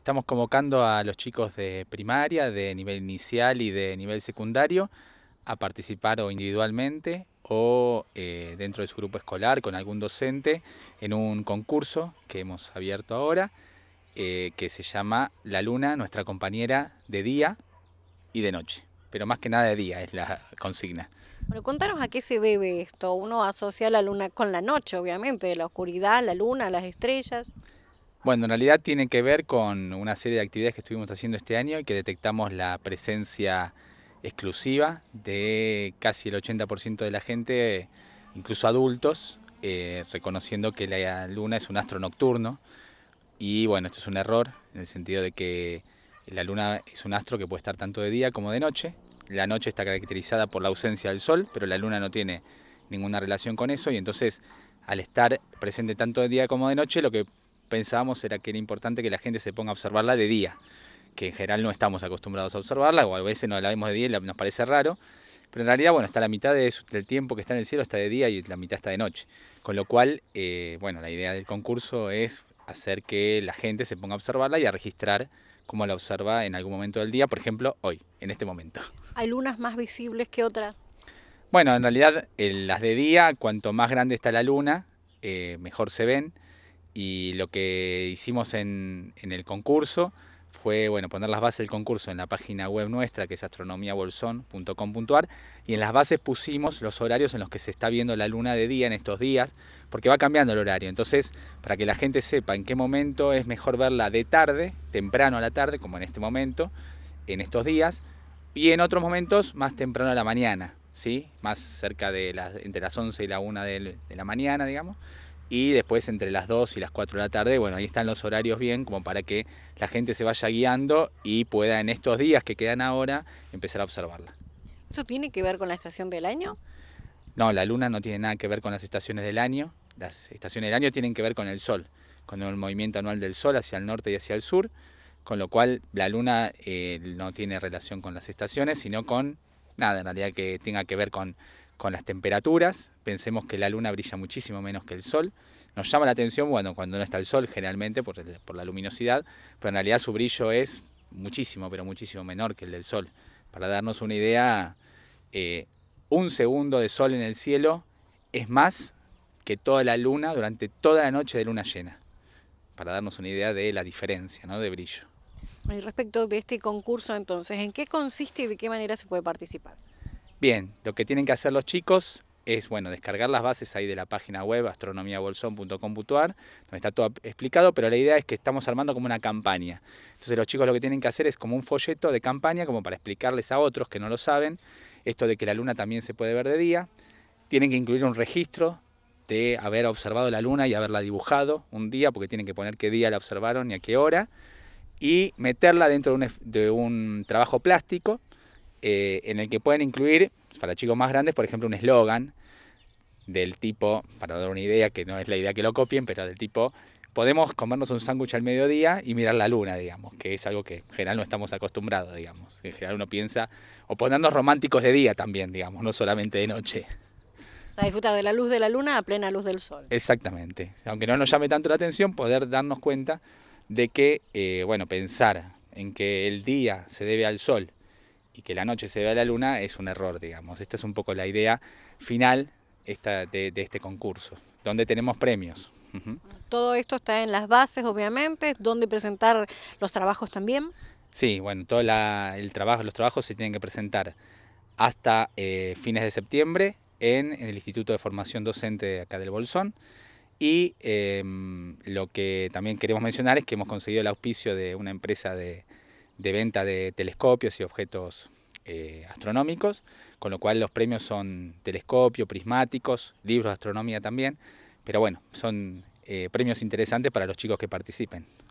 Estamos convocando a los chicos de primaria, de nivel inicial y de nivel secundario a participar o individualmente o eh, dentro de su grupo escolar con algún docente en un concurso que hemos abierto ahora eh, que se llama La Luna, nuestra compañera de día y de noche. Pero más que nada de día es la consigna. Bueno, contanos a qué se debe esto. Uno asocia la luna con la noche, obviamente, la oscuridad, la luna, las estrellas. Bueno, en realidad tiene que ver con una serie de actividades que estuvimos haciendo este año y que detectamos la presencia exclusiva de casi el 80% de la gente, incluso adultos, eh, reconociendo que la luna es un astro nocturno. Y bueno, esto es un error en el sentido de que la luna es un astro que puede estar tanto de día como de noche. La noche está caracterizada por la ausencia del sol, pero la luna no tiene ninguna relación con eso y entonces al estar presente tanto de día como de noche, lo que pensábamos era que era importante que la gente se ponga a observarla de día, que en general no estamos acostumbrados a observarla, o a veces no la vemos de día y nos parece raro, pero en realidad, bueno, está la mitad del tiempo que está en el cielo está de día y la mitad está de noche, con lo cual, eh, bueno, la idea del concurso es hacer que la gente se ponga a observarla y a registrar cómo la observa en algún momento del día, por ejemplo, hoy, en este momento. ¿Hay lunas más visibles que otras? Bueno, en realidad, eh, las de día, cuanto más grande está la luna, eh, mejor se ven. Y lo que hicimos en, el concurso fue bueno, poner las bases del concurso en la página web nuestra, que es astronomiabolson.com.ar, y en las bases pusimos los horarios en los que se está viendo la luna de día en estos días, porque va cambiando el horario. Entonces, para que la gente sepa en qué momento es mejor verla de tarde, temprano a la tarde, como en este momento, en estos días, y en otros momentos más temprano a la mañana, ¿sí? más cerca de las, entre las 11 y la 1 de la mañana, digamos y después entre las 2 y las 4 de la tarde, bueno, ahí están los horarios bien como para que la gente se vaya guiando y pueda en estos días que quedan ahora empezar a observarla. ¿Eso tiene que ver con la estación del año? No, la luna no tiene nada que ver con las estaciones del año, las estaciones del año tienen que ver con el sol, con el movimiento anual del sol hacia el norte y hacia el sur, con lo cual la luna eh, no tiene relación con las estaciones, sino con nada en realidad que tenga que ver con, con las temperaturas. Pensemos que la luna brilla muchísimo menos que el sol. Nos llama la atención bueno, cuando no está el sol, generalmente por, la luminosidad, pero en realidad su brillo es muchísimo, pero muchísimo menor que el del sol. Para darnos una idea, eh, un segundo de sol en el cielo es más que toda la luna durante toda la noche de luna llena, para darnos una idea de la diferencia ¿no? de brillo. respecto de este concurso, entonces, ¿en qué consiste y de qué manera se puede participar? Bien, lo que tienen que hacer los chicos es bueno descargar las bases ahí de la página web astronomiabolson.com.ar, donde está todo explicado, pero la idea es que estamos armando como una campaña. Entonces los chicos lo que tienen que hacer es como un folleto de campaña, como para explicarles a otros que no lo saben, esto de que la luna también se puede ver de día. Tienen que incluir un registro de haber observado la luna y haberla dibujado un día, porque tienen que poner qué día la observaron y a qué hora, y meterla dentro de un, de un trabajo plástico eh, en el que pueden incluir, para chicos más grandes, por ejemplo, un eslogan del tipo, para dar una idea, que no es la idea que lo copien, pero del tipo, podemos comernos un sándwich al mediodía y mirar la luna, digamos, que es algo que en general no estamos acostumbrados, digamos. En general uno piensa, o ponernos románticos de día también, digamos, no solamente de noche. O sea, disfrutar de la luz de la luna a plena luz del sol. Exactamente. Aunque no nos llame tanto la atención, poder darnos cuenta de que, eh, bueno, pensar en que el día se debe al sol y que la noche se vea la luna es un error, digamos. Esta es un poco la idea final de, este concurso, donde tenemos premios. Todo esto está en las bases, obviamente, donde presentar los trabajos también. Sí, bueno, todo el trabajo, los trabajos se tienen que presentar hasta eh, fines de septiembre en, el Instituto de Formación Docente acá del Bolsón. Y em, lo que también queremos mencionar es que hemos conseguido el auspicio de una empresa de, de venta de telescopios y objetos eh, astronómicos, con lo cual los premios son telescopio, prismáticos, libros de astronomía también, pero bueno, son eh, premios interesantes para los chicos que participen.